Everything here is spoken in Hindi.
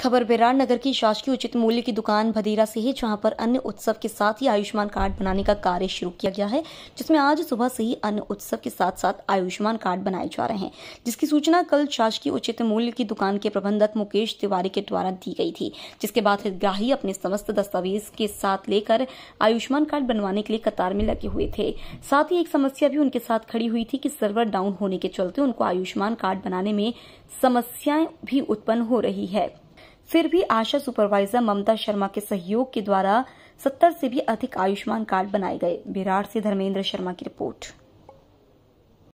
खबर बेरार नगर की शासकीय उचित मूल्य की दुकान भदीरा से है जहां पर अन्य उत्सव के साथ ही आयुष्मान कार्ड बनाने का कार्य शुरू किया गया है जिसमें आज सुबह से ही अन्य उत्सव के साथ साथ आयुष्मान कार्ड बनाए जा रहे हैं जिसकी सूचना कल शासकीय उचित मूल्य की दुकान के प्रबंधक मुकेश तिवारी के द्वारा दी गई थी जिसके बाद हितग्राही अपने समस्त दस्तावेज के साथ लेकर आयुष्मान कार्ड बनवाने के लिए कतार में लगे हुए थे साथ ही एक समस्या भी उनके साथ खड़ी हुई थी कि सर्वर डाउन होने के चलते उनको आयुष्मान कार्ड बनाने में समस्याएं भी उत्पन्न हो रही है फिर भी आशा सुपरवाइजर ममता शर्मा के सहयोग के द्वारा सत्तर से भी अधिक आयुष्मान कार्ड बनाए गए बिरार से धर्मेंद्र शर्मा की रिपोर्ट